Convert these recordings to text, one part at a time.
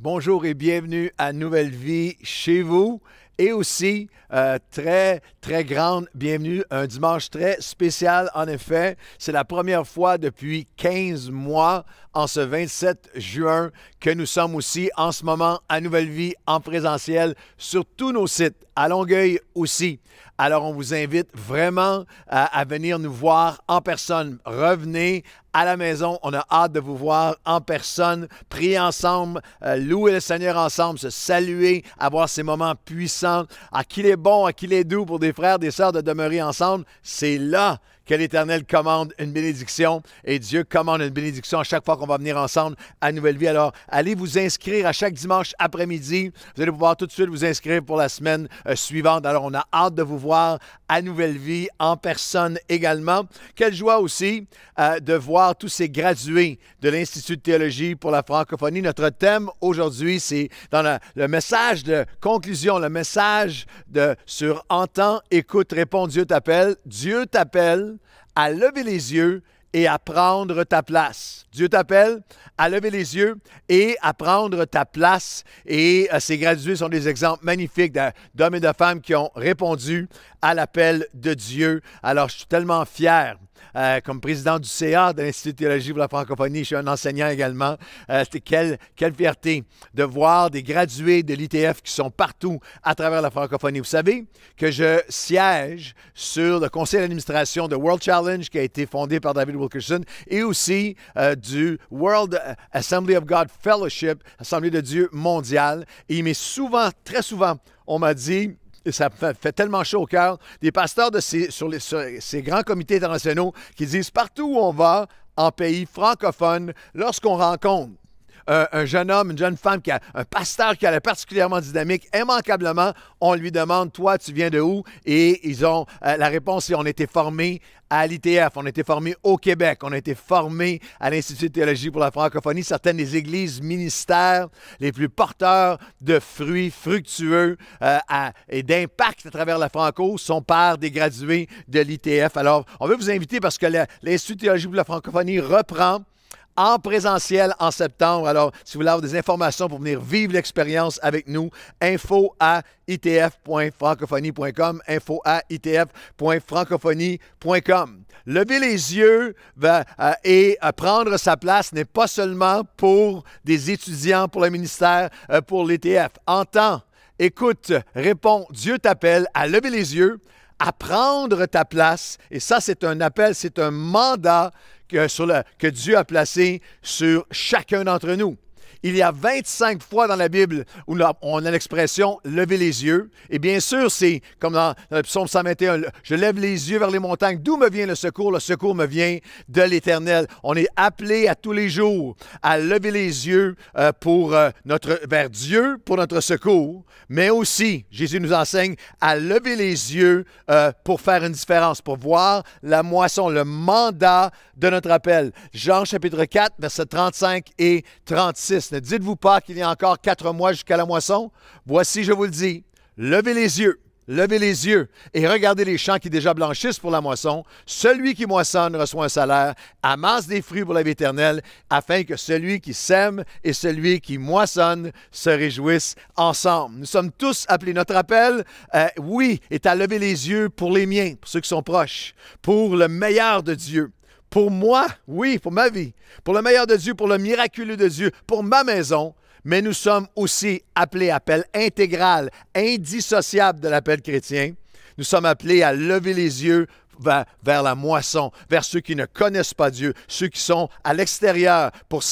Bonjour et bienvenue à Nouvelle Vie chez vous et aussi euh, très, très grande bienvenue. Un dimanche très spécial, en effet. C'est la première fois depuis 15 mois, en ce 27 juin, que nous sommes aussi en ce moment à Nouvelle Vie en présentiel sur tous nos sites, à Longueuil aussi. Alors, on vous invite vraiment euh, à, venir nous voir en personne. Revenez à la maison. On a hâte de vous voir en personne, prier ensemble, euh, louer le Seigneur ensemble, se saluer, avoir ces moments puissants à qui il est bon, à qui il est doux pour des frères, des sœurs de demeurer ensemble. C'est là que l'Éternel commande une bénédiction et Dieu commande une bénédiction à chaque fois qu'on va venir ensemble à Nouvelle Vie. Alors, allez vous inscrire à chaque dimanche après-midi. Vous allez pouvoir tout de suite vous inscrire pour la semaine euh, suivante. Alors, on a hâte de vous voir à Nouvelle Vie, en personne également. Quelle joie aussi euh, de voir tous ces gradués de l'Institut de théologie pour la francophonie. Notre thème aujourd'hui, c'est dans le message de conclusion, le message de, sur Entends, écoute, réponds, Dieu t'appelle. Dieu t'appelle à lever les yeux et à prendre ta place. Dieu t'appelle à lever les yeux et à prendre ta place. Et euh, ces gradués sont des exemples magnifiques d'hommes et de femmes qui ont répondu à l'appel de Dieu. Alors, je suis tellement fier euh, comme président du CA de l'Institut de théologie pour la francophonie. Je suis un enseignant également. Euh, quelle, quelle fierté de voir des gradués de l'ITF qui sont partout à travers la francophonie. Vous savez que je siège sur le conseil d'administration de World Challenge qui a été fondé par David Wilkerson et aussi euh, du World Assembly of God Fellowship, Assemblée de Dieu mondiale. Et il m'est souvent, très souvent, on m'a dit, et ça fait, fait tellement chaud au cœur. Des pasteurs de sur, ces grands comités internationaux qui disent partout où on va, en pays francophone, lorsqu'on rencontre euh, un, jeune homme, une jeune femme, qui a, un pasteur qui a la particulièrement dynamique, immanquablement, on lui demande, toi, tu viens de où? Et ils ont euh, la réponse, c'est on a été formé à l'ITF, on a été formé au Québec, on a été formé à l'Institut de théologie pour la francophonie, certaines des églises ministères les plus porteurs de fruits fructueux euh, et d'impact à travers la franco sont par des gradués de l'ITF. Alors, on veut vous inviter parce que l'Institut de théologie pour la francophonie reprend en présentiel en septembre. Alors, si vous voulez avoir des informations pour venir vivre l'expérience avec nous, info à itf.francophonie.com, Lever les yeux euh, et euh, prendre sa place n'est pas seulement pour des étudiants, pour le ministère, euh, pour l'ETF. Entends, écoute, réponds, Dieu t'appelle à lever les yeux, à prendre ta place. Et ça, c'est un appel, c'est un mandat que, que Dieu a placé sur chacun d'entre nous. Il y a 25 fois dans la Bible où on a l'expression lever les yeux. Et bien sûr, c'est comme dans, le psaume 121, je lève les yeux vers les montagnes. D'où me vient le secours? Le secours me vient de l'Éternel. On est appelé à tous les jours à lever les yeux euh, pour, euh, notre, vers Dieu pour notre secours, mais aussi, Jésus nous enseigne à lever les yeux euh, pour faire une différence, pour voir la moisson, le mandat de notre appel. Jean chapitre 4, versets 35 et 36 ne dites-vous pas qu'il y a encore quatre mois jusqu'à la moisson. Voici, je vous le dis, levez les yeux, levez les yeux et regardez les champs qui déjà blanchissent pour la moisson. Celui qui moissonne reçoit un salaire, amasse des fruits pour la vie éternelle, afin que celui qui sème et celui qui moissonne se réjouissent ensemble. Nous sommes tous appelés. Notre appel, euh, oui, est à lever les yeux pour les miens, pour ceux qui sont proches, pour le meilleur de Dieu pour moi, oui, pour ma vie, pour le meilleur de Dieu, pour le miraculeux de Dieu, pour ma maison, mais nous sommes aussi appelés, appel intégral, indissociable de l'appel chrétien. Nous sommes appelés à lever les yeux vers, la moisson, vers ceux qui ne connaissent pas Dieu, ceux qui sont à l'extérieur pour,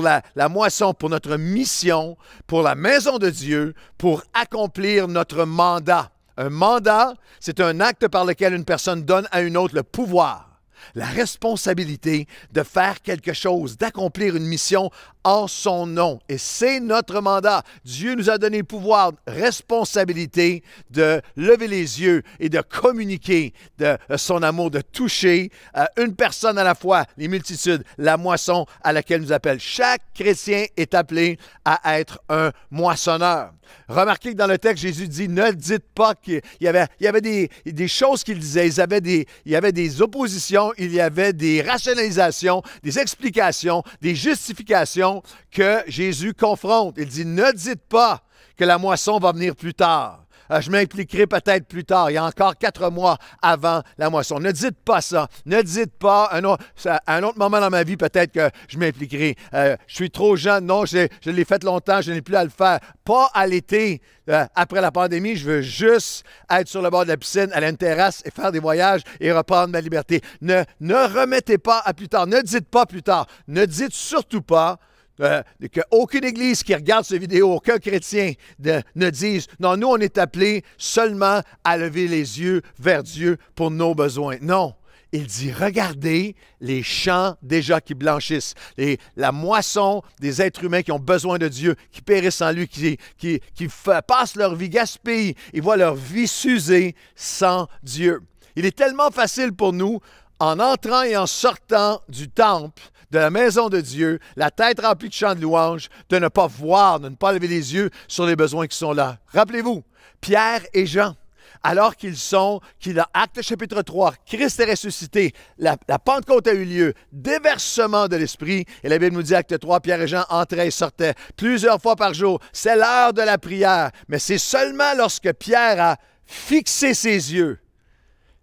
la moisson, pour notre mission, pour la maison de Dieu, pour accomplir notre mandat. Un mandat, c'est un acte par lequel une personne donne à une autre le pouvoir la responsabilité de faire quelque chose, d'accomplir une mission en son nom. Et c'est notre mandat. Dieu nous a donné le pouvoir, responsabilité de lever les yeux et de communiquer de euh, son amour, de toucher euh, une personne à la fois, les multitudes, la moisson à laquelle nous appelle. Chaque chrétien est appelé à être un moissonneur. Remarquez que dans le texte, Jésus dit, ne dites pas qu'il y avait, il y avait des, choses qu'il disait, il avait il y avait des oppositions, il y avait des rationalisations, des explications, des justifications que Jésus confronte. Il dit, ne dites pas que la moisson va venir plus tard. Euh, je m'impliquerai peut-être plus tard. Il y a encore quatre mois avant la moisson. Ne dites pas ça. Ne dites pas un autre, un autre moment dans ma vie, peut-être que je m'impliquerai. Euh, je suis trop jeune. Non, je, l'ai fait longtemps. Je n'ai plus à le faire. Pas à l'été, euh, après la pandémie. Je veux juste être sur le bord de la piscine, aller à une terrasse et faire des voyages et reprendre ma liberté. Ne, ne remettez pas à plus tard. Ne dites pas plus tard. Ne dites surtout pas euh, qu'aucune église qui regarde cette vidéo, aucun chrétien de, ne dise Non, nous, on est appelés seulement à lever les yeux vers Dieu pour nos besoins. Non. Il dit Regardez les champs déjà qui blanchissent, les, la moisson des êtres humains qui ont besoin de Dieu, qui périssent en lui, qui, qui, passent leur vie gaspillée ils voient leur vie s'user sans Dieu. Il est tellement facile pour nous, en entrant et en sortant du temple, de la maison de Dieu, la tête remplie de chants de louange, de ne pas voir, de ne pas lever les yeux sur les besoins qui sont là. Rappelez-vous, Pierre et Jean, alors qu'ils sont, qu'il a acte chapitre 3, Christ est ressuscité, la, la, Pentecôte a eu lieu, déversement de l'Esprit, et la Bible nous dit, acte 3, Pierre et Jean entraient et sortaient plusieurs fois par jour. C'est l'heure de la prière, mais c'est seulement lorsque Pierre a fixé ses yeux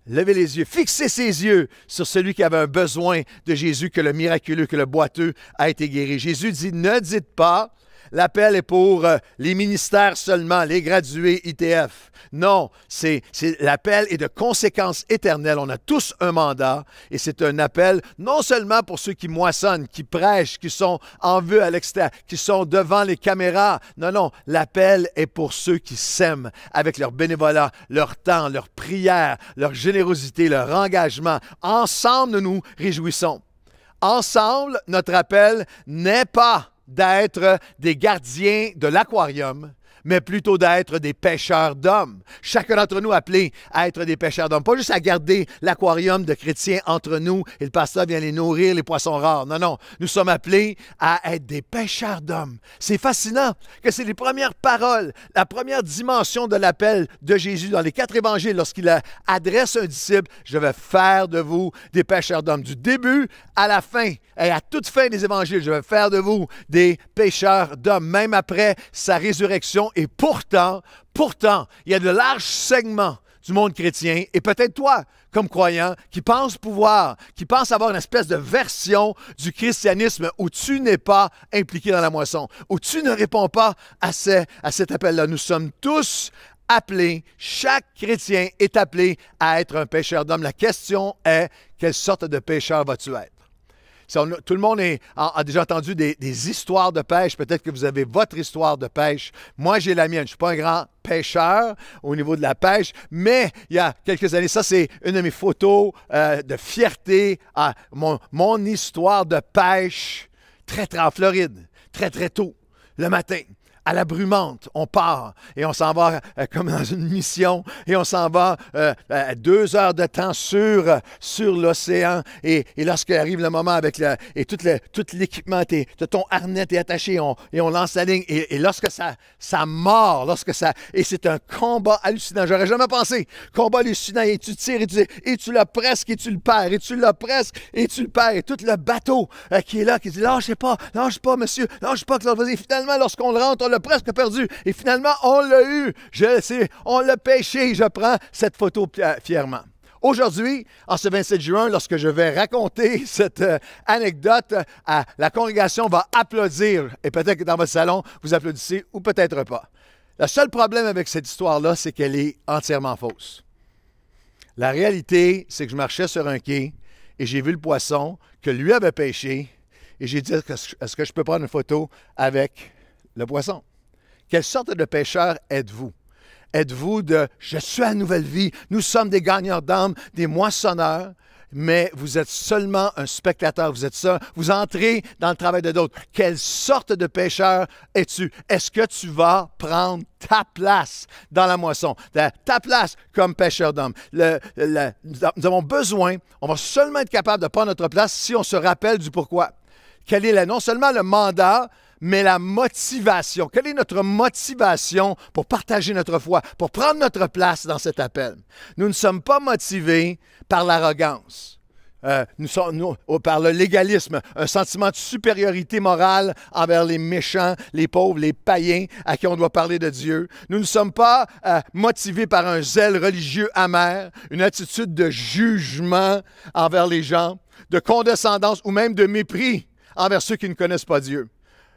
Levez les yeux, fixez ses yeux sur celui qui avait un besoin de Jésus, que le miraculeux, que le boiteux a été guéri. Jésus dit, ne dites pas, L'appel est pour euh, les ministères seulement, les gradués ITF. Non, c'est, l'appel est de conséquence éternelle. On a tous un mandat et c'est un appel non seulement pour ceux qui moissonnent, qui prêchent, qui sont en vue à l'extérieur, qui sont devant les caméras. Non, non, l'appel est pour ceux qui s'aiment avec leur bénévolat, leur temps, leur prière, leur générosité, leur engagement. Ensemble, nous nous réjouissons. Ensemble, notre appel n'est pas d'être des gardiens de l'aquarium mais plutôt d'être des pêcheurs d'hommes. Chacun d'entre nous appelé à être des pêcheurs d'hommes, pas juste à garder l'aquarium de chrétiens entre nous et le pasteur vient les nourrir, les poissons rares. Non, non, nous sommes appelés à être des pêcheurs d'hommes. C'est fascinant que c'est les premières paroles, la première dimension de l'appel de Jésus dans les quatre évangiles lorsqu'il adresse un disciple, je vais faire de vous des pêcheurs d'hommes. Du début à la fin, et à toute fin des évangiles, je vais faire de vous des pêcheurs d'hommes. Même après sa résurrection, et pourtant, pourtant, il y a de larges segments du monde chrétien et peut-être toi, comme croyant, qui pense pouvoir, qui pense avoir une espèce de version du christianisme où tu n'es pas impliqué dans la moisson, où tu ne réponds pas à, à cet appel-là. Nous sommes tous appelés, chaque chrétien est appelé à être un pêcheur d'homme. La question est, quelle sorte de pêcheur vas-tu être? tout le monde a, déjà entendu des, histoires de pêche. Peut-être que vous avez votre histoire de pêche. Moi, j'ai la mienne. Je ne suis pas un grand pêcheur au niveau de la pêche, mais il y a quelques années, ça c'est une de mes photos euh, de fierté à mon, mon histoire de pêche très, très en Floride, très, très tôt, le matin à la brumante. On part et on s'en va euh, comme dans une mission et on s'en va euh, euh, deux heures de temps sur, l'océan. Et, et arrive le moment avec et tout, le, tout l'équipement, ton harnais est attaché on, et on lance la ligne. Et, lorsque ça, ça mord, lorsque ça. Et c'est un combat hallucinant. J'aurais jamais pensé. Combat hallucinant. Et tu tires et tu, et tu le presques et tu le perds. Et tu le presques et tu le perds. Et tout le bateau qui est là qui dit Lâchez pas, lâche pas, monsieur, lâche pas, finalement, lorsqu'on rentre, on presque perdu. Et finalement, on l'a eu. Je sais, on l'a pêché. Je prends cette photo euh, fièrement. Aujourd'hui, en ce 27 juin, lorsque je vais raconter cette euh, anecdote, euh, la congrégation va applaudir. Et peut-être que dans votre salon, vous applaudissez ou peut-être pas. Le seul problème avec cette histoire-là, c'est qu'elle est entièrement fausse. La réalité, c'est que je marchais sur un quai et j'ai vu le poisson que lui avait pêché et j'ai dit est-ce que je peux prendre une photo avec le poisson. Quelle sorte de pêcheur êtes-vous? Êtes-vous de Je suis à nouvelle vie, nous sommes des gagnants d'âme, des moissonneurs, mais vous êtes seulement un spectateur, vous êtes ça, vous entrez dans le travail de d'autres. Quelle sorte de pêcheur es-tu? Est-ce que tu vas prendre ta place dans la moisson, ta place comme pêcheur d'hommes? nous avons besoin, on va seulement être capable de prendre notre place si on se rappelle du pourquoi. Quel est là, non seulement le mandat, mais la motivation. Quelle est notre motivation pour partager notre foi, pour prendre notre place dans cet appel? Nous ne sommes pas motivés par l'arrogance. Euh, par le légalisme, un sentiment de supériorité morale envers les méchants, les pauvres, les païens à qui on doit parler de Dieu. Nous ne sommes pas euh, motivés par un zèle religieux amer, une attitude de jugement envers les gens, de condescendance ou même de mépris envers ceux qui ne connaissent pas Dieu.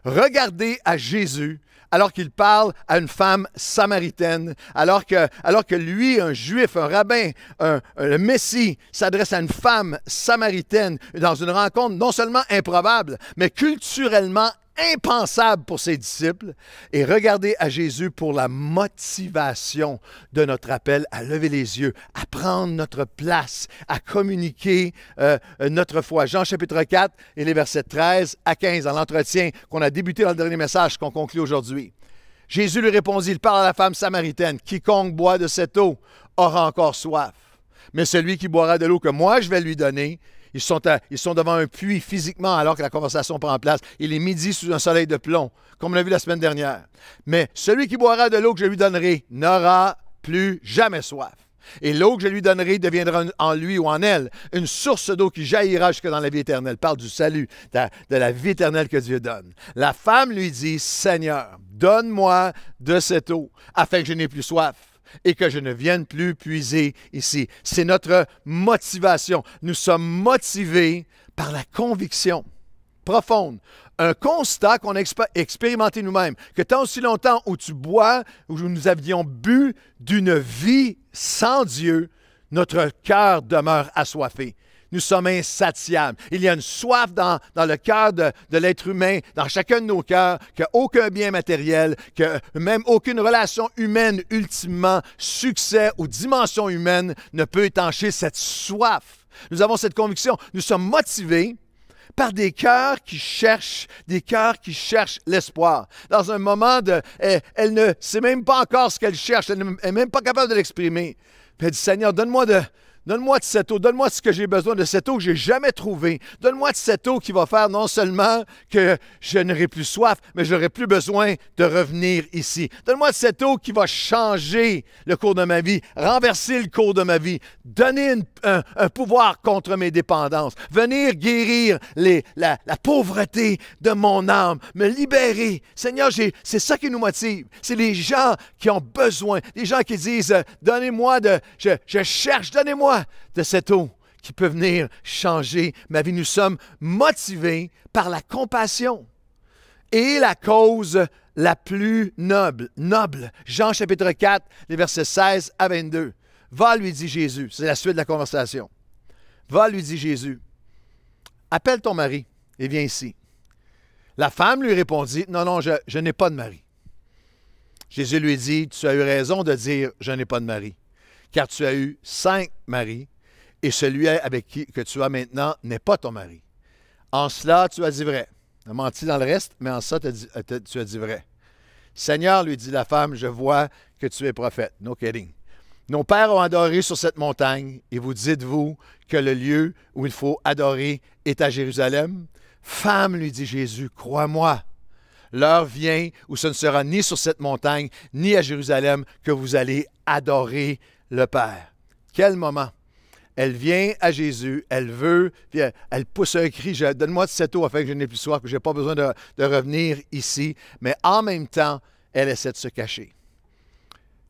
Regardez à Jésus alors qu'il parle à une femme samaritaine, alors que, alors que lui, un juif, un rabbin, un, messie, s'adresse à une femme samaritaine dans une rencontre non seulement improbable, mais culturellement impensable pour ses disciples et regardez à Jésus pour la motivation de notre appel à lever les yeux, à prendre notre place, à communiquer euh, notre foi. Jean chapitre 4 et les versets 13 à 15 dans l'entretien qu'on a débuté dans le dernier message qu'on conclut aujourd'hui. Jésus lui répondit, il parle à la femme samaritaine, quiconque boit de cette eau aura encore soif, mais celui qui boira de l'eau que moi je vais lui donner, ils sont, ils sont devant un puits physiquement alors que la conversation prend place. Il est midi sous un soleil de plomb, comme on l'a vu la semaine dernière. Mais celui qui boira de l'eau que je lui donnerai n'aura plus jamais soif. Et l'eau que je lui donnerai deviendra en lui ou en elle une source d'eau qui jaillira jusque dans la vie éternelle. Parle du salut, de la, de la vie éternelle que Dieu donne. La femme lui dit, Seigneur, donne-moi de cette eau afin que je n'ai plus soif et que je ne vienne plus puiser ici. C'est notre motivation. Nous sommes motivés par la conviction profonde, un constat qu'on a expérimenté nous-mêmes, que tant aussi longtemps où tu bois, où nous avions bu d'une vie sans Dieu, notre cœur demeure assoiffé nous sommes insatiables. Il y a une soif dans, dans le cœur de, de l'être humain, dans chacun de nos cœurs, qu'aucun bien matériel, que même aucune relation humaine, ultimement, succès ou dimension humaine ne peut étancher cette soif. Nous avons cette conviction. Nous sommes motivés par des cœurs qui cherchent, des cœurs qui cherchent l'espoir. Dans un moment de, elle, elle ne sait même pas encore ce qu'elle cherche, elle n'est même pas capable de l'exprimer. Elle dit, Seigneur, donne-moi de, Donne-moi de cette eau, donne-moi ce que j'ai besoin de cette eau que j'ai jamais trouvée. Donne-moi de cette eau qui va faire non seulement que je n'aurai plus soif, mais j'aurai plus besoin de revenir ici. Donne-moi de cette eau qui va changer le cours de ma vie, renverser le cours de ma vie, donner un, pouvoir contre mes dépendances, venir guérir la, pauvreté de mon âme, me libérer. Seigneur, c'est ça qui nous motive. C'est les gens qui ont besoin, les gens qui disent, euh, donnez-moi de, je cherche, donnez-moi de cette eau qui peut venir changer ma vie. Nous sommes motivés par la compassion et la cause la plus noble. Noble. Jean chapitre 4, les versets 16 à 22. Va, lui dit Jésus. C'est la suite de la conversation. Va, lui dit Jésus. Appelle ton mari et viens ici. La femme lui répondit, Non, non, je n'ai pas de mari. Jésus lui dit, Tu as eu raison de dire, je n'ai pas de mari car tu as eu cinq maris, et celui avec qui que tu as maintenant n'est pas ton mari. En cela, tu as dit vrai. Tu as menti dans le reste, mais en ça, tu as dit vrai. Seigneur, lui dit la femme, je vois que tu es prophète. No kidding. Nos pères ont adoré sur cette montagne, et vous dites-vous que le lieu où il faut adorer est à Jérusalem? Femme, lui dit Jésus, crois-moi, l'heure vient où ce ne sera ni sur cette montagne, ni à Jérusalem que vous allez adorer le Père. Quel moment! Elle vient à Jésus, elle veut, puis elle, pousse un cri, donne-moi de cette eau afin que je n'ai plus soif, que je n'ai pas besoin de revenir ici. Mais en même temps, elle essaie de se cacher.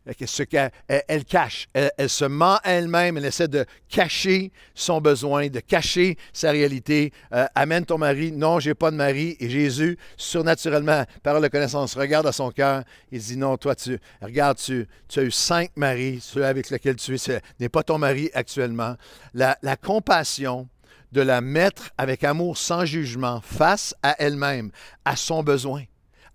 Euh, ce qu'elle elle cache. Elle, se ment elle-même, elle essaie de cacher son besoin, de cacher sa réalité. Euh, amène ton mari. Non, j'ai pas de mari. Et Jésus, surnaturellement, par la connaissance, regarde à son cœur. Il dit non, toi, tu regarde, tu, tu as eu cinq maris, celui avec lequel tu es n'est pas ton mari actuellement. la compassion de la mettre avec amour sans jugement face à elle-même, à son besoin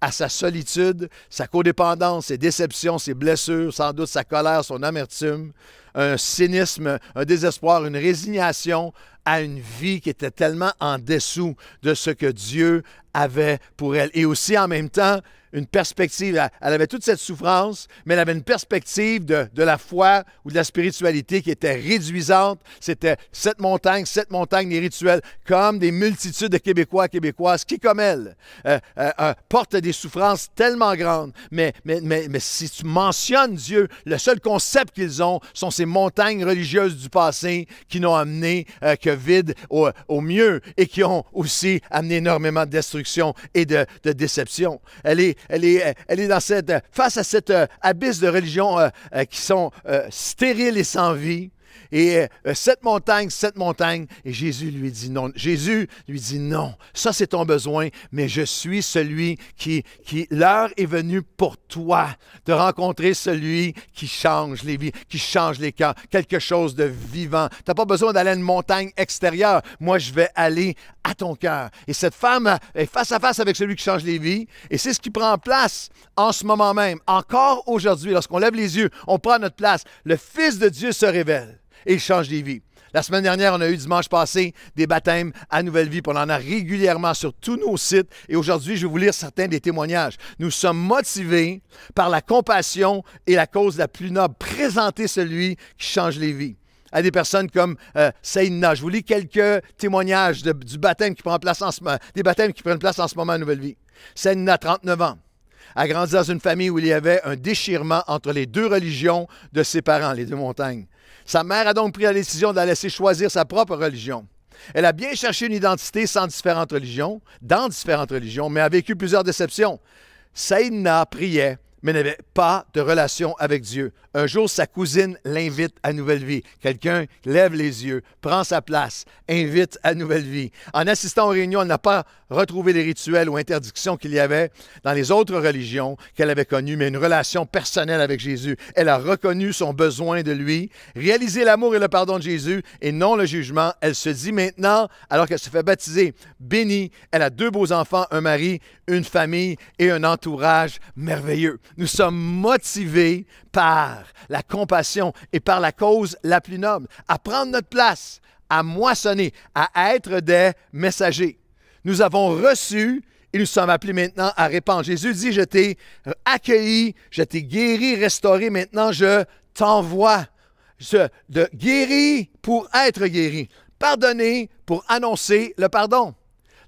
à sa solitude, sa codépendance, ses déceptions, ses blessures, sans doute sa colère, son amertume, un cynisme, un désespoir, une résignation à une vie qui était tellement en dessous de ce que Dieu avait pour elle. Et aussi en même temps, une perspective. Elle avait toute cette souffrance, mais elle avait une perspective de, la foi ou de la spiritualité qui était réduisante. C'était cette montagne, cette montagne des rituels, comme des multitudes de Québécois et Québécoises qui, comme elle, euh, euh, euh, portent des souffrances tellement grandes. Mais, mais, mais, mais si tu mentionnes Dieu, le seul concept qu'ils ont sont ces montagnes religieuses du passé qui n'ont amené euh, que vide au, mieux et qui ont aussi amené énormément de destruction et de, déception. Elle est, elle, est, euh, elle est dans cette, euh, face à cet abysse de religions qui sont stériles et sans vie. Et euh, cette montagne, cette montagne. Et Jésus lui dit non. Jésus lui dit non. Ça, c'est ton besoin, mais je suis celui qui, qui l'heure est venue pour toi de rencontrer celui qui change les vies, qui change les cœurs, quelque chose de vivant. Tu n'as pas besoin d'aller à une montagne extérieure. Moi, je vais aller à ton cœur. Et cette femme est face à face avec celui qui change les vies. Et c'est ce qui prend place en ce moment même. Encore aujourd'hui, lorsqu'on lève les yeux, on prend notre place. Le Fils de Dieu se révèle et change des vies. La semaine dernière, on a eu dimanche passé des baptêmes à Nouvelle Vie. on en a régulièrement sur tous nos sites. Et aujourd'hui, je vais vous lire certains des témoignages. Nous sommes motivés par la compassion et la cause la plus noble. Présenter celui qui change les vies à des personnes comme euh, Je vous lis quelques témoignages du baptême qui prend place en ce, des baptêmes qui prennent place en ce moment à Nouvelle Vie. Seyna, 39 ans a grandi dans une famille où il y avait un déchirement entre les deux religions de ses parents, les deux montagnes. Sa mère a donc pris la décision de la laisser choisir sa propre religion. Elle a bien cherché une identité sans différentes religions, dans différentes religions, mais a vécu plusieurs déceptions. Saïdna priait, mais n'avait pas de relation avec Dieu. Un jour, sa cousine l'invite à nouvelle vie. Quelqu'un lève les yeux, prend sa place, invite à nouvelle vie. En assistant aux réunions, elle n'a pas retrouvé les rituels ou interdictions qu'il y avait dans les autres religions qu'elle avait connues, mais une relation personnelle avec Jésus. Elle a reconnu son besoin de lui, réalisé l'amour et le pardon de Jésus et non le jugement. Elle se dit maintenant, alors qu'elle se fait baptiser, bénie. Elle a deux beaux enfants, un mari, une famille et un entourage merveilleux. Nous sommes motivés par la compassion et par la cause la plus noble, à prendre notre place, à moissonner, à être des messagers. Nous avons reçu et nous sommes appelés maintenant à répandre. Jésus dit, je t'ai accueilli, je t'ai guéri, restauré, maintenant je t'envoie. De pour être guéri, pardonner pour annoncer le pardon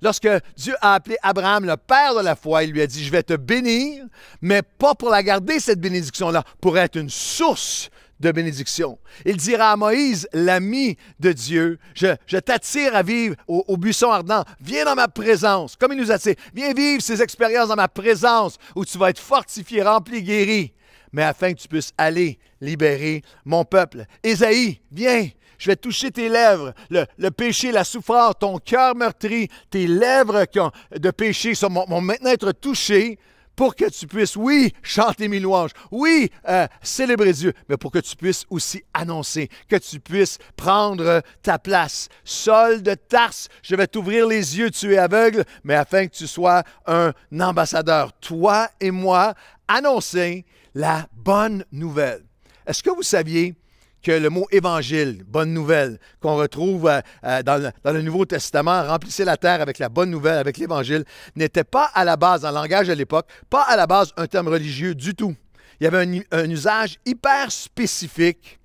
lorsque Dieu a appelé Abraham le père de la foi, il lui a dit, je vais te bénir, mais pas pour la garder, cette bénédiction-là, pour être une source de bénédiction. Il dira à Moïse, l'ami de Dieu, je, t'attire à vivre au, buisson ardent, viens dans ma présence, comme il nous a dit, « viens vivre ces expériences dans ma présence, où tu vas être fortifié, rempli, guéri, mais afin que tu puisses aller libérer mon peuple. Ésaïe, viens, je vais toucher tes lèvres. Le, péché, la souffrance, ton cœur meurtri, tes lèvres qui de péché sont, vont maintenant être touchées pour que tu puisses, oui, chanter mes louanges, oui, euh, célébrer Dieu, mais pour que tu puisses aussi annoncer, que tu puisses prendre euh, ta place. Sol de Tarse, je vais t'ouvrir les yeux, tu es aveugle, mais afin que tu sois un ambassadeur. Toi et moi, annoncer la bonne nouvelle. Est-ce que vous saviez que le mot évangile, bonne nouvelle, qu'on retrouve euh, euh, dans, le, Nouveau Testament, remplissez la terre avec la bonne nouvelle, avec l'évangile, n'était pas à la base, en langage à l'époque, pas à la base un terme religieux du tout. Il y avait un, usage hyper spécifique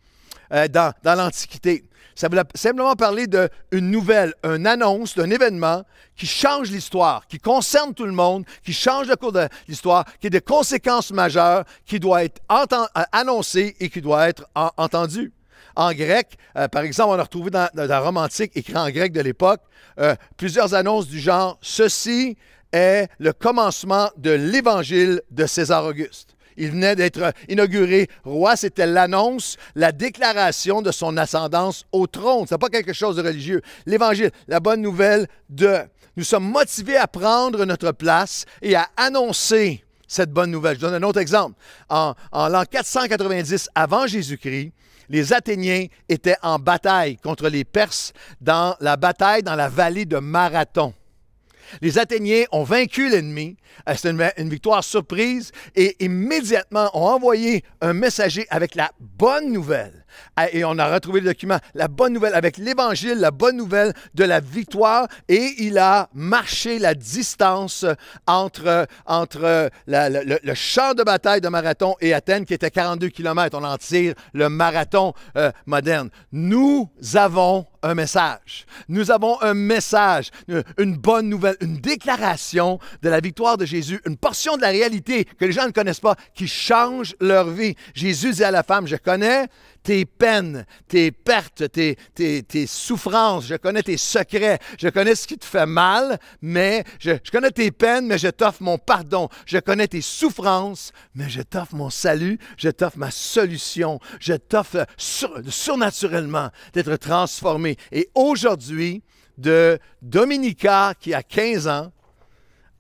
euh, dans l'Antiquité. Ça veut simplement parler d'une nouvelle, une annonce d'un événement qui change l'histoire, qui concerne tout le monde, qui change le cours de l'histoire, qui a des conséquences majeures, qui doit être euh, annoncé et qui doit être entendu. En grec, euh, par exemple, on a retrouvé dans, un la écrit en grec de l'époque, euh, plusieurs annonces du genre Ceci est le commencement de l'évangile de César Auguste. Il venait d'être euh, inauguré roi. C'était l'annonce, la déclaration de son ascendance au trône. n'est pas quelque chose de religieux. L'Évangile, la bonne nouvelle de. Nous sommes motivés à prendre notre place et à annoncer cette bonne nouvelle. Je donne un autre exemple. En, en l'an 490 avant Jésus-Christ, les Athéniens étaient en bataille contre les Perses dans la bataille dans la vallée de Marathon. Les Athéniens ont vaincu l'ennemi. Euh, c'est une, victoire surprise et immédiatement ont envoyé un messager avec la bonne nouvelle. Ah, et on a retrouvé le document. La bonne nouvelle, avec l'Évangile, la bonne nouvelle de la victoire. Et il a marché la distance entre, entre le, champ de bataille de marathon et Athènes, qui était 42 km. On en tire le marathon euh, moderne. Nous avons un message. Nous avons un message, euh, une bonne nouvelle, une déclaration de la victoire de Jésus, une portion de la réalité que les gens ne connaissent pas, qui change leur vie. Jésus dit à la femme, je connais tes peines, tes pertes, tes, tes, souffrances. Je connais tes secrets. Je connais ce qui te fait mal, mais je, connais tes peines, mais je t'offre mon pardon. Je connais tes souffrances, mais je t'offre mon salut. Je t'offre ma solution. Je t'offre surnaturellement d'être transformé. Et aujourd'hui, de Dominica qui a 15 ans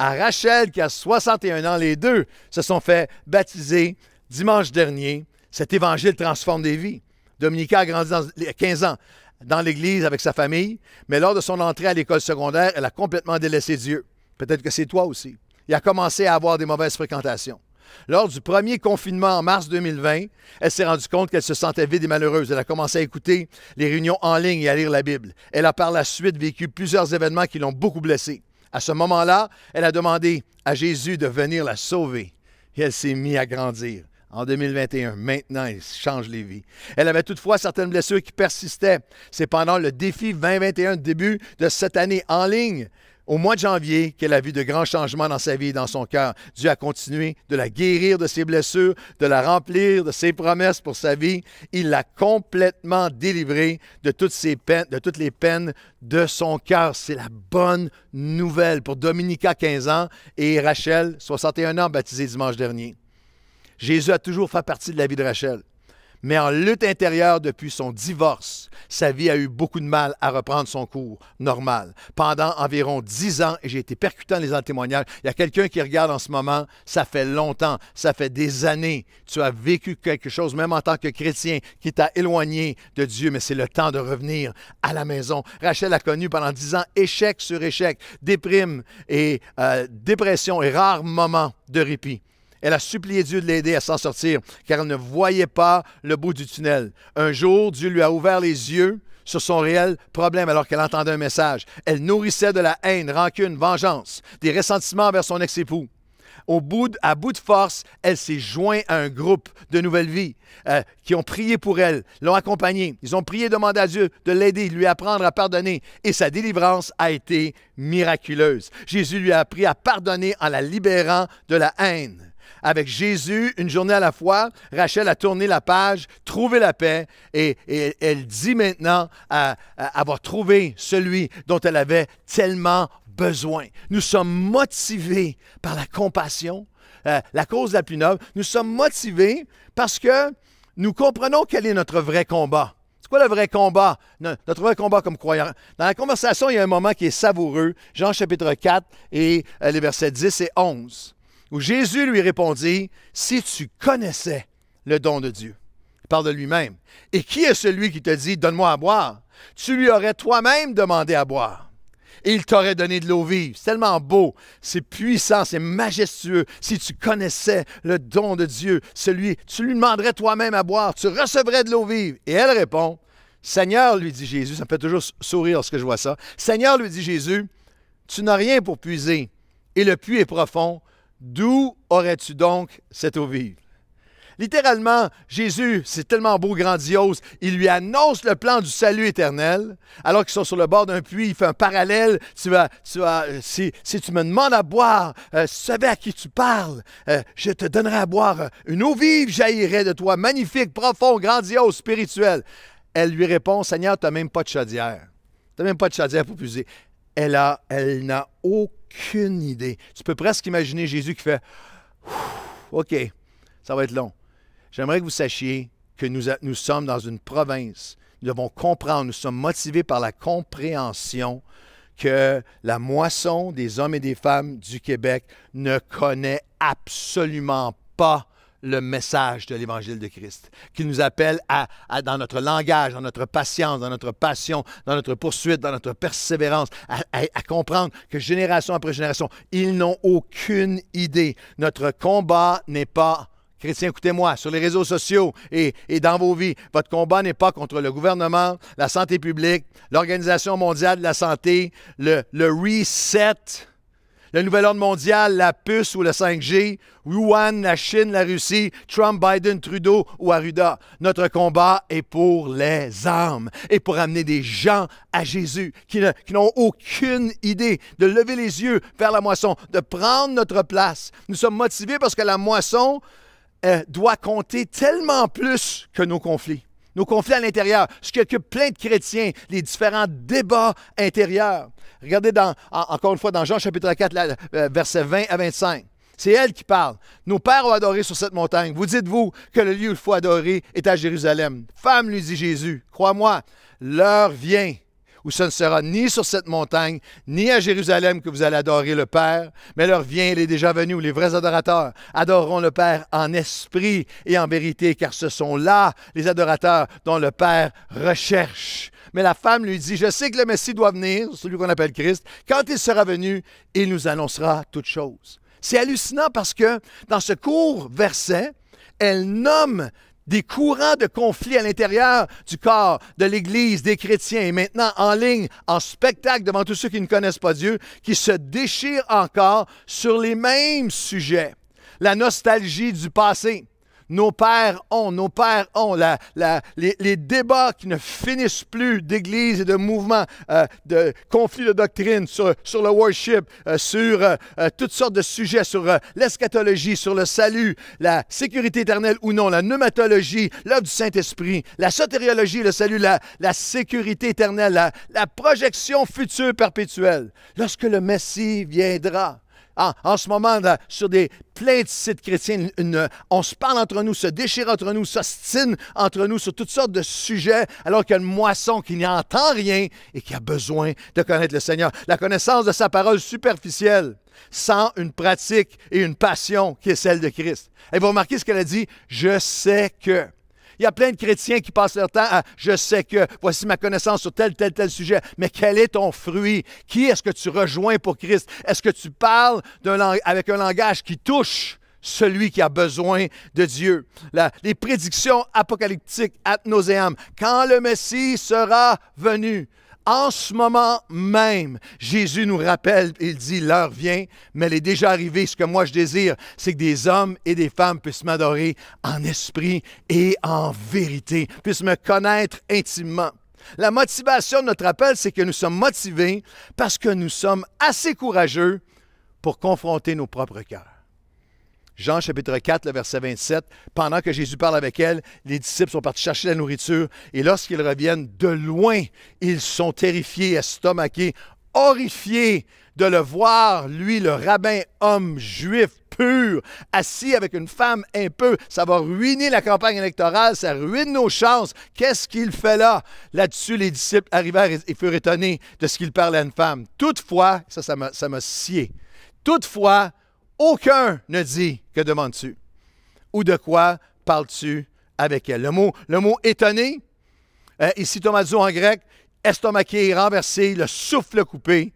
à Rachel qui a 61 ans, les deux se sont fait baptiser dimanche dernier cet évangile transforme des vies. Dominica a grandi dans 15 ans dans l'Église avec sa famille, mais lors de son entrée à l'école secondaire, elle a complètement délaissé Dieu. Peut-être que c'est toi aussi. Il a commencé à avoir des mauvaises fréquentations. Lors du premier confinement en mars 2020, elle s'est rendue compte qu'elle se sentait vide et malheureuse. Elle a commencé à écouter les réunions en ligne et à lire la Bible. Elle a par la suite vécu plusieurs événements qui l'ont beaucoup blessée. À ce moment-là, elle a demandé à Jésus de venir la sauver et elle s'est mise à grandir en 2021. Maintenant, il change les vies. Elle avait toutefois certaines blessures qui persistaient. C'est pendant le défi 2021, début de cette année en ligne, au mois de janvier, qu'elle a vu de grands changements dans sa vie et dans son cœur. Dieu a continué de la guérir de ses blessures, de la remplir de ses promesses pour sa vie. Il l'a complètement délivrée de toutes peines, de toutes les peines de son cœur. C'est la bonne nouvelle pour Dominica, 15 ans, et Rachel, 61 ans, baptisée dimanche dernier. Jésus a toujours fait partie de la vie de Rachel. Mais en lutte intérieure depuis son divorce, sa vie a eu beaucoup de mal à reprendre son cours normal. Pendant environ dix ans, et j'ai été percutant les témoignages, il y a quelqu'un qui regarde en ce moment, ça fait longtemps, ça fait des années, tu as vécu quelque chose, même en tant que chrétien, qui t'a éloigné de Dieu, mais c'est le temps de revenir à la maison. Rachel a connu pendant dix ans échec sur échec, déprime et euh, dépression et rares moments de répit. Elle a supplié Dieu de l'aider à s'en sortir, car elle ne voyait pas le bout du tunnel. Un jour, Dieu lui a ouvert les yeux sur son réel problème alors qu'elle entendait un message. Elle nourrissait de la haine, rancune, vengeance, des ressentiments envers son ex-époux. Au bout de, à bout de force, elle s'est jointe à un groupe de Nouvelle Vie euh, qui ont prié pour elle, l'ont accompagnée. Ils ont prié, demandé à Dieu de l'aider, lui apprendre à pardonner. Et sa délivrance a été miraculeuse. Jésus lui a appris à pardonner en la libérant de la haine avec Jésus, une journée à la fois. Rachel a tourné la page, trouvé la paix, et, elle dit maintenant avoir trouvé celui dont elle avait tellement besoin. Nous sommes motivés par la compassion, euh, la cause la plus noble. Nous sommes motivés parce que nous comprenons quel est notre vrai combat. C'est quoi le vrai combat? Notre vrai combat comme croyant. Dans la conversation, il y a un moment qui est savoureux, Jean chapitre 4 et euh, les versets 10 et 11 où Jésus lui répondit, Si tu connaissais le don de Dieu, il parle de lui-même, et qui est celui qui te dit, Donne-moi à boire, tu lui aurais toi-même demandé à boire. Et il t'aurait donné de l'eau vive. C'est tellement beau, c'est puissant, c'est majestueux. Si tu connaissais le don de Dieu, celui, tu lui demanderais toi-même à boire, tu recevrais de l'eau vive. Et elle répond, Seigneur, lui dit Jésus, ça me fait toujours sourire lorsque je vois ça. Seigneur, lui dit Jésus, tu n'as rien pour puiser, et le puits est profond, D'où aurais-tu donc cette eau vive? Littéralement, Jésus, c'est tellement beau, grandiose, il lui annonce le plan du salut éternel, alors qu'ils sont sur le bord d'un puits, il fait un parallèle, tu vas, tu euh, si, tu me demandes à boire, si euh, tu savais à qui tu parles, euh, je te donnerai à boire une eau vive jaillirait de toi, magnifique, profond, grandiose, spirituelle. Elle lui répond, Seigneur, tu n'as même pas de chaudière. Tu n'as même pas de chaudière pour puiser elle elle n'a aucune idée. Tu peux presque imaginer Jésus qui fait OK, ça va être long. J'aimerais que vous sachiez que nous, nous sommes dans une province. Nous devons comprendre, nous sommes motivés par la compréhension que la moisson des hommes et des femmes du Québec ne connaît absolument pas le message de l'Évangile de Christ, qui nous appelle à, dans notre langage, dans notre patience, dans notre passion, dans notre poursuite, dans notre persévérance, à, comprendre que génération après génération, ils n'ont aucune idée. Notre combat n'est pas Chrétien, écoutez-moi, sur les réseaux sociaux et, dans vos vies, votre combat n'est pas contre le gouvernement, la santé publique, l'Organisation mondiale de la santé, le, le reset le nouvel ordre mondial, la puce ou le 5G, Wuhan, la Chine, la Russie, Trump, Biden, Trudeau ou Arruda. Notre combat est pour les âmes et pour amener des gens à Jésus qui, n'ont aucune idée de lever les yeux vers la moisson, de prendre notre place. Nous sommes motivés parce que la moisson euh, doit compter tellement plus que nos conflits nos conflits à l'intérieur, ce que plein de chrétiens, les différents débats intérieurs. Regardez encore une fois dans Jean chapitre 4, euh, versets 20 à 25. C'est elle qui parle. Nos pères ont adoré sur cette montagne. Vous dites-vous que le lieu où il faut adorer est à Jérusalem. Femme, lui dit Jésus, crois-moi, l'heure vient où ce ne sera ni sur cette montagne, ni à Jérusalem que vous allez adorer le Père, mais leur vient, il est déjà venu, où les vrais adorateurs adoreront le Père en esprit et en vérité, car ce sont là les adorateurs dont le Père recherche. Mais la femme lui dit, je sais que le Messie doit venir, celui qu'on appelle Christ, quand il sera venu, il nous annoncera toutes choses. C'est hallucinant parce que dans ce court verset, elle nomme des courants de conflits à l'intérieur du corps, de l'Église, des chrétiens, et maintenant en ligne, en spectacle devant tous ceux qui ne connaissent pas Dieu, qui se déchirent encore sur les mêmes sujets. La nostalgie du passé, nos pères ont, nos pères ont, les, débats qui ne finissent plus d'église et de mouvements, euh, de conflits de doctrine sur, le worship, euh, sur euh, toutes sortes de sujets, sur l'eschatologie, sur le salut, la sécurité éternelle ou non, la pneumatologie, l'œuvre du Saint-Esprit, la sotériologie, le salut, la, la sécurité éternelle, la projection future perpétuelle. Lorsque le Messie viendra, ah, en ce moment, sur des, pleins de sites chrétiens, on se parle entre nous, se déchire entre nous, s'ostine entre nous sur toutes sortes de sujets, alors qu'il y a une moisson qui entend rien et qui a besoin de connaître le Seigneur. La connaissance de sa parole superficielle sans une pratique et une passion qui est celle de Christ. Et vous remarquez ce qu'elle a dit, je sais que. Il y a plein de chrétiens qui passent leur temps à je sais que, voici ma connaissance sur tel, tel, tel sujet. Mais quel est ton fruit? Qui est-ce que tu rejoins pour Christ? Est-ce que tu parles avec un langage qui touche? celui qui a besoin de Dieu. les prédictions apocalyptiques ad Quand le Messie sera venu, en ce moment même, Jésus nous rappelle, il dit, l'heure vient, mais elle est déjà arrivée. Ce que moi je désire, c'est que des hommes et des femmes puissent m'adorer en esprit et en vérité, puissent me connaître intimement. La motivation de notre appel, c'est que nous sommes motivés parce que nous sommes assez courageux pour confronter nos propres cœurs. Jean chapitre 4, le verset 27. Pendant que Jésus parle avec elle, les disciples sont partis chercher la nourriture et lorsqu'ils reviennent de loin, ils sont terrifiés, estomaqués, horrifiés de le voir, lui, le rabbin homme juif pur, assis avec une femme un peu. Ça va ruiner la campagne électorale, ça ruine nos chances. Qu'est-ce qu'il fait là? Là-dessus, les disciples arrivèrent et furent étonnés de ce qu'il parlait à une femme. Toutefois, ça, ça m'a scié. Toutefois, aucun ne dit que demandes-tu ou de quoi parles-tu avec elle. Le mot, le mot étonné, euh, ici tomazo en grec, estomacé, renversé, le souffle coupé,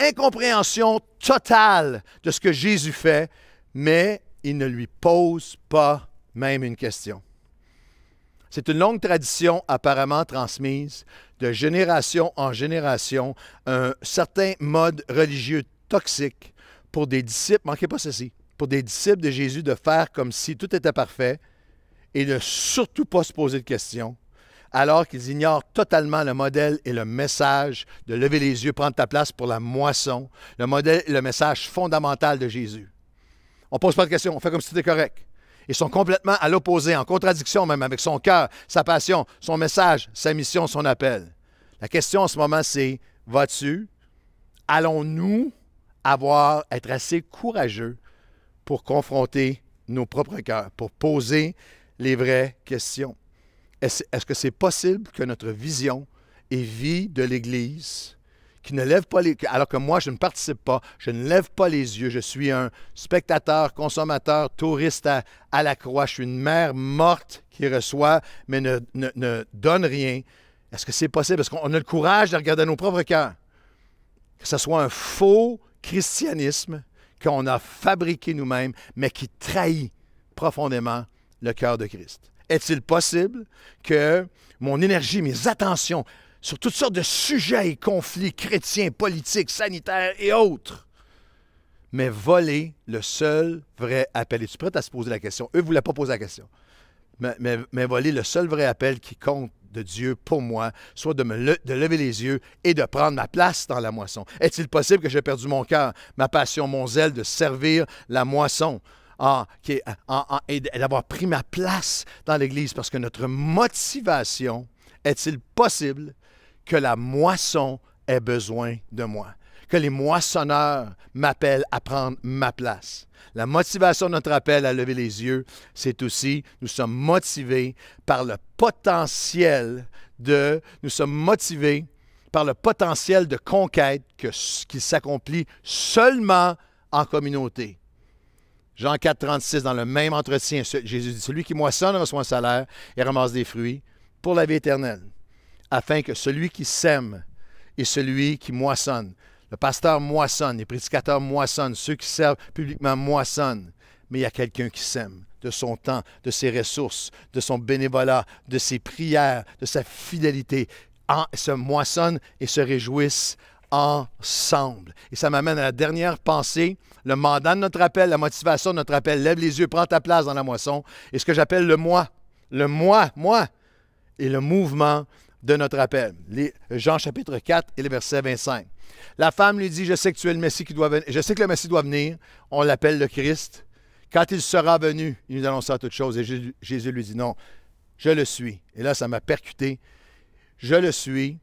incompréhension totale de ce que Jésus fait, mais il ne lui pose pas même une question. C'est une longue tradition apparemment transmise de génération en génération, un certain mode religieux toxique pour des disciples, manquez pas ceci, pour des disciples de Jésus de faire comme si tout était parfait et de surtout pas se poser de questions, alors qu'ils ignorent totalement le modèle et le message de lever les yeux, prendre ta place pour la moisson, le modèle et le message fondamental de Jésus. On ne pose pas de questions, on fait comme si tout était correct. Ils sont complètement à l'opposé, en contradiction même avec son cœur, sa passion, son message, sa mission, son appel. La question en ce moment, c'est vas-tu Allons-nous avoir, être assez courageux pour confronter nos propres cœurs, pour poser les vraies questions. Est-ce que c'est possible que notre vision et vie de l'Église, qui ne lève pas les... Alors que moi, je ne participe pas, je ne lève pas les yeux, je suis un spectateur, consommateur, touriste à, la croix, je suis une mère morte qui reçoit, mais ne, ne donne rien. Est-ce que c'est possible? Est-ce qu'on a le courage de regarder nos propres cœurs? Que ce soit un faux christianisme qu'on a fabriqué nous-mêmes, mais qui trahit profondément le cœur de Christ. Est-il possible que mon énergie, mes attentions sur toutes sortes de sujets et conflits chrétiens, politiques, sanitaires et autres, mais voler le seul vrai appel? Es-tu prêt à se poser la question? Eux ne voulaient pas poser la question. mais, mais voler le seul vrai appel qui compte de Dieu pour moi, soit de, me lever les yeux et de prendre ma place dans la moisson. Est-il possible que j'ai perdu mon cœur, ma passion, mon zèle de servir la moisson? Ah, qui ah, ah, et d'avoir pris ma place dans l'Église parce que notre motivation, est-il possible que la moisson ait besoin de moi? que les moissonneurs m'appellent à prendre ma place. La motivation de notre appel à lever les yeux, c'est aussi, nous sommes motivés par le potentiel de, nous sommes motivés par le potentiel de conquête que, qui s'accomplit seulement en communauté. Jean 4, 36, dans le même entretien, Jésus dit, celui qui moissonne reçoit un salaire et ramasse des fruits pour la vie éternelle, afin que celui qui sème et celui qui moissonne le pasteur moissonne, les prédicateurs moissonnent, ceux qui servent publiquement moissonnent. Mais il y a quelqu'un qui s'aime de son temps, de ses ressources, de son bénévolat, de ses prières, de sa fidélité, en, se moissonnent et se réjouissent ensemble. Et ça m'amène à la dernière pensée, le mandat de notre appel, la motivation de notre appel. Lève les yeux, prends ta place dans la moisson. Et ce que j'appelle le moi, le moi, moi, et le mouvement de notre appel. Jean chapitre 4 et le verset 25. La femme lui dit, je sais que tu es le Messie qui doit venir. Je sais que le Messie doit venir. On l'appelle le Christ. Quand il sera venu, il nous annoncera toutes choses. Et Jésus lui dit, non, je le suis. Et là, ça m'a percuté. Je le suis,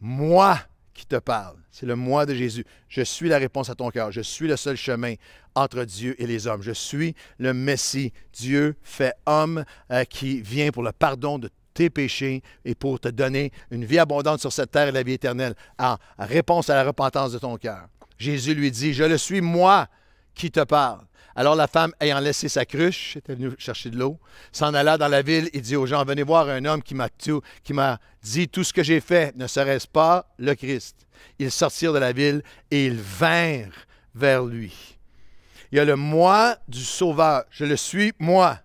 moi qui te parle. C'est le moi de Jésus. Je suis la réponse à ton cœur. Je suis le seul chemin entre Dieu et les hommes. Je suis le Messie, Dieu fait homme, euh, qui vient pour le pardon de tes péchés et pour te donner une vie abondante sur cette terre et la vie éternelle, en ah, réponse à la repentance de ton cœur. Jésus lui dit, je le suis moi qui te parle. Alors la femme, ayant laissé sa cruche, était venue chercher de l'eau, s'en alla dans la ville et dit aux gens, venez voir un homme qui m'a qui m'a dit tout ce que j'ai fait, ne serait-ce pas le Christ. Ils sortirent de la ville et ils vinrent vers lui. Il y a le moi du sauveur, je le suis moi.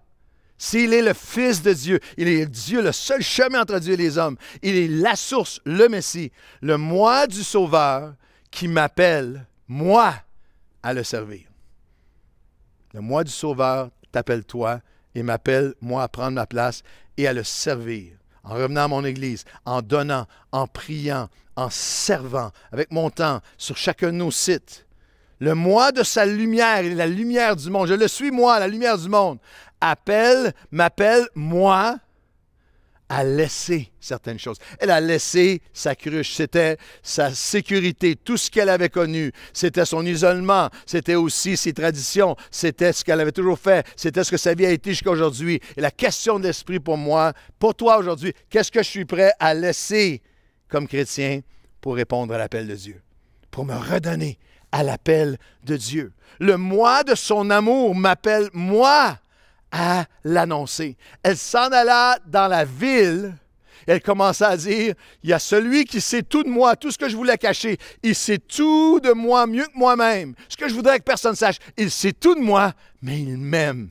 S'il est le Fils de Dieu, il est Dieu, le seul chemin entre Dieu et les hommes. Il est la source, le Messie, le moi du Sauveur qui m'appelle, moi, à le servir. Le moi du Sauveur t'appelle toi et m'appelle, moi, à prendre ma place et à le servir. En revenant à mon Église, en donnant, en priant, en servant, avec mon temps, sur chacun de nos sites. Le moi de sa lumière, et est la lumière du monde. Je le suis, moi, la lumière du monde appelle, m'appelle, moi, à laisser certaines choses. Elle a laissé sa cruche, c'était sa sécurité, tout ce qu'elle avait connu, c'était son isolement, c'était aussi ses traditions, c'était ce qu'elle avait toujours fait, c'était ce que sa vie a été jusqu'à aujourd'hui. Et la question d'esprit pour moi, pour toi aujourd'hui, qu'est-ce que je suis prêt à laisser comme chrétien pour répondre à l'appel de Dieu, pour me redonner à l'appel de Dieu. Le moi de son amour m'appelle moi à l'annoncer. Elle s'en alla dans la ville. elle commença à dire, il y a celui qui sait tout de moi, tout ce que je voulais cacher. Il sait tout de moi mieux que moi-même. Ce que je voudrais que personne sache, il sait tout de moi, mais il m'aime.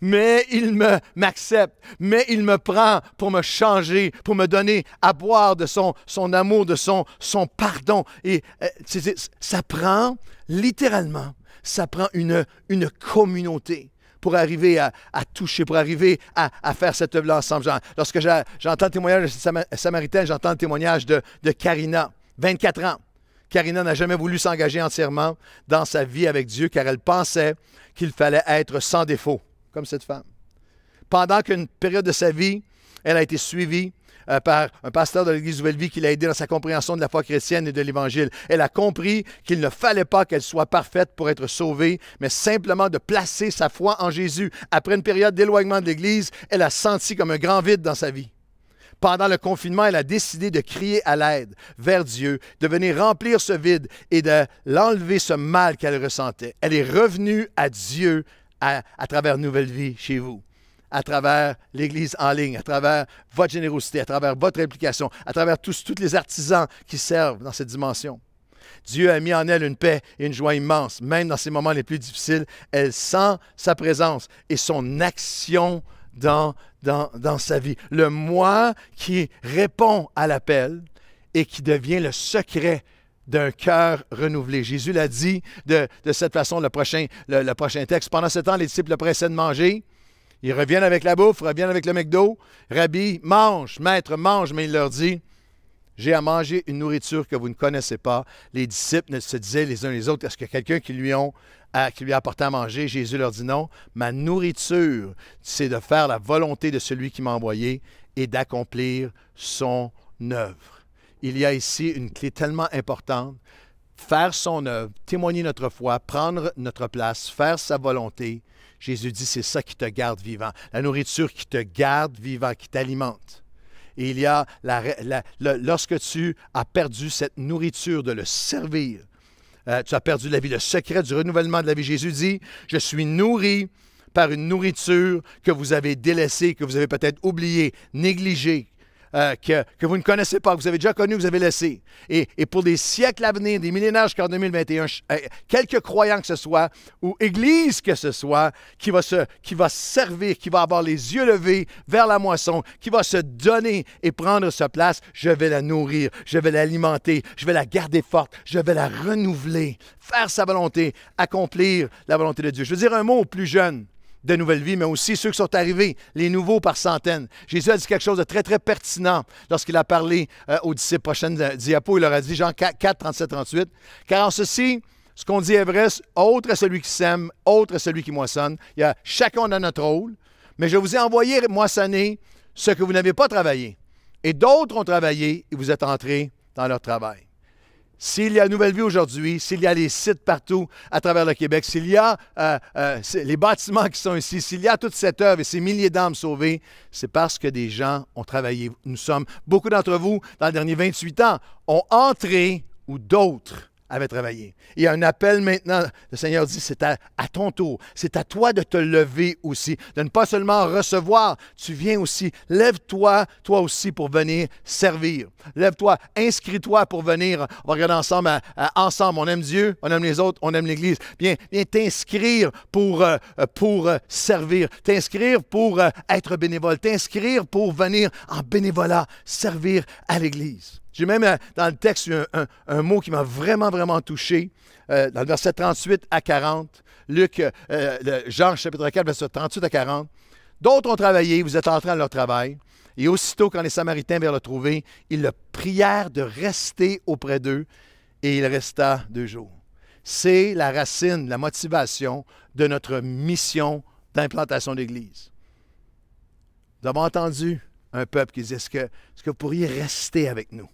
Mais il me m'accepte, mais il me prend pour me changer, pour me donner à boire de son, son amour, de son, son pardon. Et euh, ça prend littéralement, ça prend une, une communauté pour arriver à, toucher, pour arriver à, faire cette œuvre-là ensemble. Lorsque j'entends le témoignage de Samaritaine, j'entends le témoignage de, de Karina, 24 ans. Karina n'a jamais voulu s'engager entièrement dans sa vie avec Dieu car elle pensait qu'il fallait être sans défaut, comme cette femme. Pendant qu'une période de sa vie, elle a été suivie euh, par un pasteur de l'Église Nouvelle Vie qui l'a aidé dans sa compréhension de la foi chrétienne et de l'Évangile. Elle a compris qu'il ne fallait pas qu'elle soit parfaite pour être sauvée, mais simplement de placer sa foi en Jésus. Après une période d'éloignement de l'Église, elle a senti comme un grand vide dans sa vie. Pendant le confinement, elle a décidé de crier à l'aide vers Dieu, de venir remplir ce vide et de l'enlever ce mal qu'elle ressentait. Elle est revenue à Dieu à travers Nouvelle Vie chez vous à travers l'Église en ligne, à travers votre générosité, à travers votre implication, à travers tous, les artisans qui servent dans cette dimension. Dieu a mis en elle une paix et une joie immense. Même dans ces moments les plus difficiles, elle sent sa présence et son action dans, dans, dans sa vie. Le moi qui répond à l'appel et qui devient le secret d'un cœur renouvelé. Jésus l'a dit de, de, cette façon, le prochain, le, prochain texte. Pendant ce temps, les disciples le pressaient de manger. Ils reviennent avec la bouffe, reviennent avec le McDo. Rabbi, mange, maître, mange, mais il leur dit j'ai à manger une nourriture que vous ne connaissez pas. Les disciples se disaient les uns les autres, est-ce que quelqu'un qui lui ont à, qui lui a apporté à manger, Jésus leur dit non, ma nourriture, c'est de faire la volonté de celui qui m'a envoyé et d'accomplir son œuvre. Il y a ici une clé tellement importante. Faire son œuvre, témoigner notre foi, prendre notre place, faire sa volonté, Jésus dit, c'est ça qui te garde vivant, la nourriture qui te garde vivant, qui t'alimente. Et il y a, lorsque tu as perdu cette nourriture de le servir, euh, tu as perdu la vie. Le secret du renouvellement de la vie, Jésus dit, je suis nourri par une nourriture que vous avez délaissée, que vous avez peut-être oubliée, négligée, euh, que, vous ne connaissez pas, que vous avez déjà connu, que vous avez laissé. Et, pour des siècles à venir, des millénaires jusqu'en 2021, quelque euh, quelques croyants que ce soit, ou église que ce soit, qui va, qui va servir, qui va avoir les yeux levés vers la moisson, qui va se donner et prendre sa place, je vais la nourrir, je vais l'alimenter, je vais la garder forte, je vais la renouveler, faire sa volonté, accomplir la volonté de Dieu. Je veux dire un mot aux plus jeunes de nouvelles vies, mais aussi ceux qui sont arrivés, les nouveaux par centaines. Jésus a dit quelque chose de très, très pertinent lorsqu'il a parlé euh, aux disciples. Prochaine euh, diapo, il leur a dit, Jean 4, 37, 38, « Car en ceci, ce qu'on dit est vrai, autre est celui qui sème, autre est celui qui moissonne. Il y a, chacun dans notre rôle, mais je vous ai envoyé moissonner ce que vous n'avez pas travaillé. Et d'autres ont travaillé et vous êtes entrés dans leur travail. » S'il y a Nouvelle Vie aujourd'hui, s'il y a les sites partout à travers le Québec, s'il y a euh, euh, les bâtiments qui sont ici, s'il y a toute cette œuvre et ces milliers d'âmes sauvées, c'est parce que des gens ont travaillé. Nous sommes, beaucoup d'entre vous, dans les derniers 28 ans, ont entré ou d'autres avait travaillé. Il y a un appel maintenant. Le Seigneur dit, c'est à, ton tour. C'est à toi de te lever aussi, de ne pas seulement recevoir. Tu viens aussi. Lève-toi, toi aussi, pour venir servir. Lève-toi, inscris-toi pour venir. On va regarder ensemble. ensemble, on aime Dieu, on aime les autres, on aime l'Église. Bien, viens t'inscrire pour, euh, euh, pour euh, servir, t'inscrire pour être bénévole, t'inscrire pour venir en bénévolat, servir à l'Église. J'ai même euh, dans le texte un, un, mot qui m'a vraiment, vraiment touché, euh, dans le verset 38 à 40. Luc, euh, Jean chapitre 4, verset 38 à 40. D'autres ont travaillé, vous êtes en train de leur travail. Et aussitôt, quand les Samaritains virent le trouver, ils le prièrent de rester auprès d'eux, et il resta deux jours. C'est la racine, la motivation de notre mission d'implantation d'Église. Nous avons entendu un peuple qui disait, est-ce que vous pourriez rester avec nous?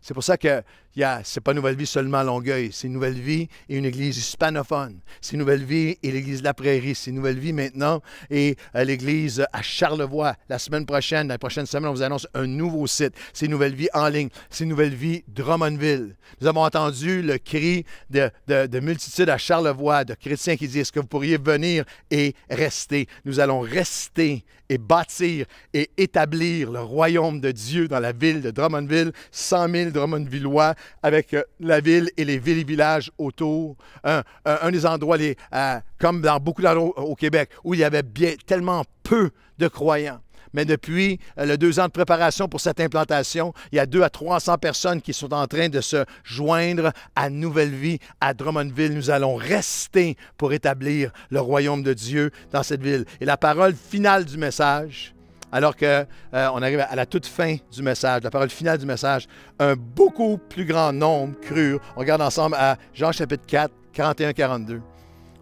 C'est pour ça que Yeah, c'est pas Nouvelle Vie seulement à Longueuil, c'est Nouvelle Vie et une église hispanophone. C'est Nouvelle Vie et l'église de la Prairie. C'est Nouvelle Vie maintenant et euh, l'église à Charlevoix. La semaine prochaine, la prochaine semaine, on vous annonce un nouveau site. C'est Nouvelle Vie en ligne. C'est Nouvelle Vie Drummondville. Nous avons entendu le cri de, de, multitudes à Charlevoix, de chrétiens qui disent que vous pourriez venir et rester. Nous allons rester et bâtir et établir le royaume de Dieu dans la ville de Drummondville. 100 000 Drummondvillois avec euh, la ville et les villes et villages autour. Un, des endroits, les, euh, comme dans beaucoup d'endroits au Québec, où il y avait bien, tellement peu de croyants. Mais depuis euh, le deux ans de préparation pour cette implantation, il y a deux à 300 personnes qui sont en train de se joindre à Nouvelle Vie, à Drummondville. Nous allons rester pour établir le royaume de Dieu dans cette ville. Et la parole finale du message, alors qu'on euh, on arrive à la toute fin du message, la parole finale du message, un beaucoup plus grand nombre crurent. On regarde ensemble à Jean chapitre 4, 41-42.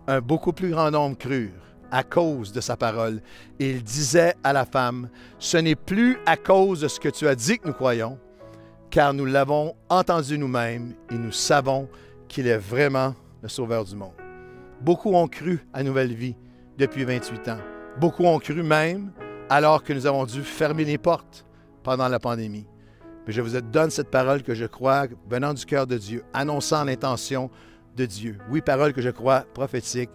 Un beaucoup plus grand nombre crurent à cause de sa parole. il disait à la femme, ce n'est plus à cause de ce que tu as dit que nous croyons, car nous l'avons entendu nous-mêmes et nous savons qu'il est vraiment le Sauveur du monde. Beaucoup ont cru à Nouvelle Vie depuis 28 ans. Beaucoup ont cru même alors que nous avons dû fermer les portes pendant la pandémie. Mais je vous donne cette parole que je crois venant du cœur de Dieu, annonçant l'intention de Dieu. Oui, parole que je crois prophétique.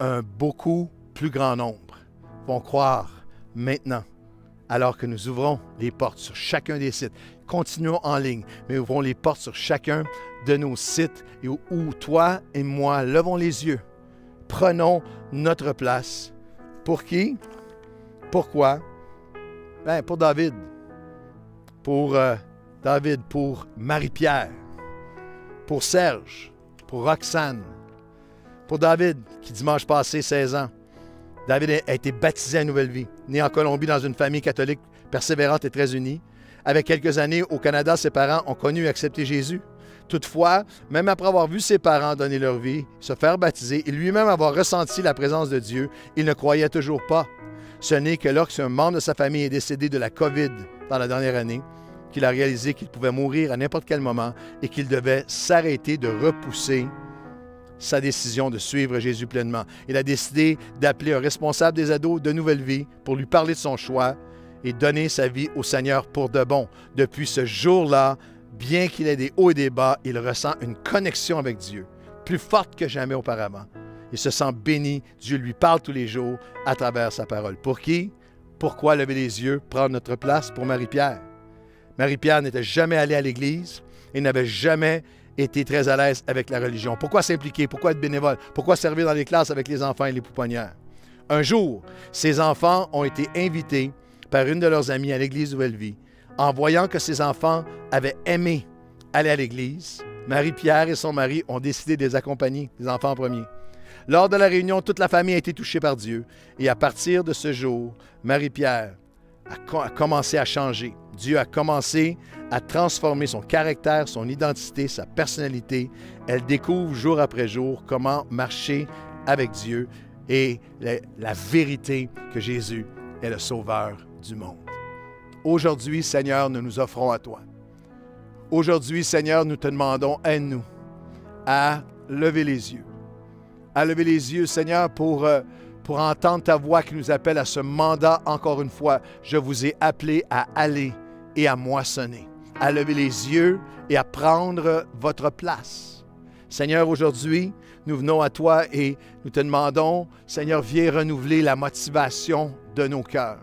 Un beaucoup plus grand nombre vont croire maintenant, alors que nous ouvrons les portes sur chacun des sites. Continuons en ligne, mais ouvrons les portes sur chacun de nos sites et où, où toi et moi levons les yeux. Prenons notre place. Pour qui? Pourquoi? Ben, pour David. Pour euh, David, pour Marie-Pierre, pour Serge, pour Roxane, pour David, qui dimanche passé, 16 ans. David a été baptisé à Nouvelle Vie, né en Colombie dans une famille catholique persévérante et très unie. Avec quelques années au Canada, ses parents ont connu et accepté Jésus. Toutefois, même après avoir vu ses parents donner leur vie, se faire baptiser et lui-même avoir ressenti la présence de Dieu, il ne croyait toujours pas. Ce n'est que lorsque un membre de sa famille est décédé de la COVID dans la dernière année qu'il a réalisé qu'il pouvait mourir à n'importe quel moment et qu'il devait s'arrêter de repousser sa décision de suivre Jésus pleinement. Il a décidé d'appeler un responsable des ados de Nouvelle Vie pour lui parler de son choix et donner sa vie au Seigneur pour de bon. Depuis ce jour-là, bien qu'il ait des hauts et des bas, il ressent une connexion avec Dieu, plus forte que jamais auparavant. Il se sent béni. Dieu lui parle tous les jours à travers sa parole. Pour qui? Pourquoi lever les yeux, prendre notre place pour Marie-Pierre? Marie-Pierre n'était jamais allée à l'Église et n'avait jamais été très à l'aise avec la religion. Pourquoi s'impliquer? Pourquoi être bénévole? Pourquoi servir dans les classes avec les enfants et les pouponnières? Un jour, ses enfants ont été invités par une de leurs amies à l'Église où elle vit. En voyant que ses enfants avaient aimé aller à l'Église, Marie-Pierre et son mari ont décidé de les accompagner, les enfants en premier. Lors de la réunion, toute la famille a été touchée par Dieu. Et à partir de ce jour, Marie-Pierre a, commencé à changer. Dieu a commencé à transformer son caractère, son identité, sa personnalité. Elle découvre jour après jour comment marcher avec Dieu et la, vérité que Jésus est le Sauveur du monde. Aujourd'hui, Seigneur, nous nous offrons à toi. Aujourd'hui, Seigneur, nous te demandons, à nous à lever les yeux à lever les yeux, Seigneur, pour, euh, pour entendre ta voix qui nous appelle à ce mandat. Encore une fois, je vous ai appelé à aller et à moissonner, à lever les yeux et à prendre votre place. Seigneur, aujourd'hui, nous venons à toi et nous te demandons, Seigneur, viens renouveler la motivation de nos cœurs.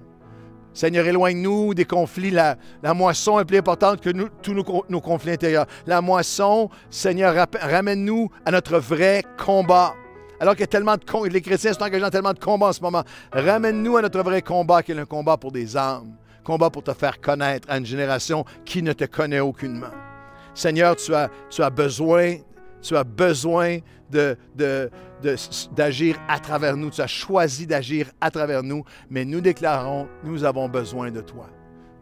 Seigneur, éloigne-nous des conflits. La, la, moisson est plus importante que nous, tous nos conflits intérieurs. La moisson, Seigneur, ramène-nous à notre vrai combat alors qu'il y a tellement de combats. Les chrétiens sont engagés dans tellement de combats en ce moment. Ramène-nous à notre vrai combat, qui est un combat pour des âmes, combat pour te faire connaître à une génération qui ne te connaît aucunement. Seigneur, tu as, tu as besoin, tu as besoin d'agir de, de, à travers nous. Tu as choisi d'agir à travers nous, mais nous déclarons, nous avons besoin de toi.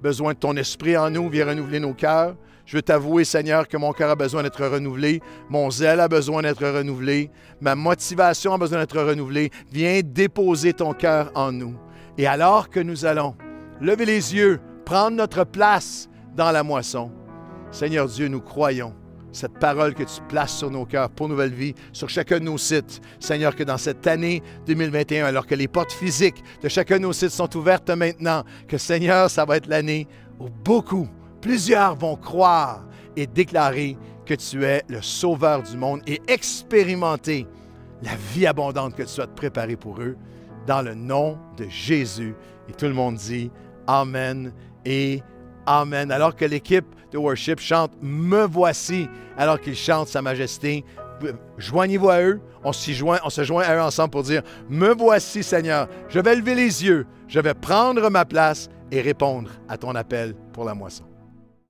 Besoin de ton esprit en nous, viens renouveler nos cœurs. Je veux t'avouer, Seigneur, que mon cœur a besoin d'être renouvelé, mon zèle a besoin d'être renouvelé, ma motivation a besoin d'être renouvelée. Viens déposer ton cœur en nous. Et alors que nous allons lever les yeux, prendre notre place dans la moisson, Seigneur Dieu, nous croyons cette parole que tu places sur nos cœurs pour Nouvelle Vie, sur chacun de nos sites. Seigneur, que dans cette année 2021, alors que les portes physiques de chacun de nos sites sont ouvertes maintenant, que Seigneur, ça va être l'année où beaucoup plusieurs vont croire et déclarer que tu es le sauveur du monde et expérimenter la vie abondante que tu as préparée pour eux dans le nom de Jésus. Et tout le monde dit Amen et Amen. Alors que l'équipe de worship chante Me voici, alors qu'ils chantent Sa Majesté, joignez-vous à eux. On, joint, on se joint à eux ensemble pour dire Me voici, Seigneur. Je vais lever les yeux. Je vais prendre ma place et répondre à ton appel pour la moisson.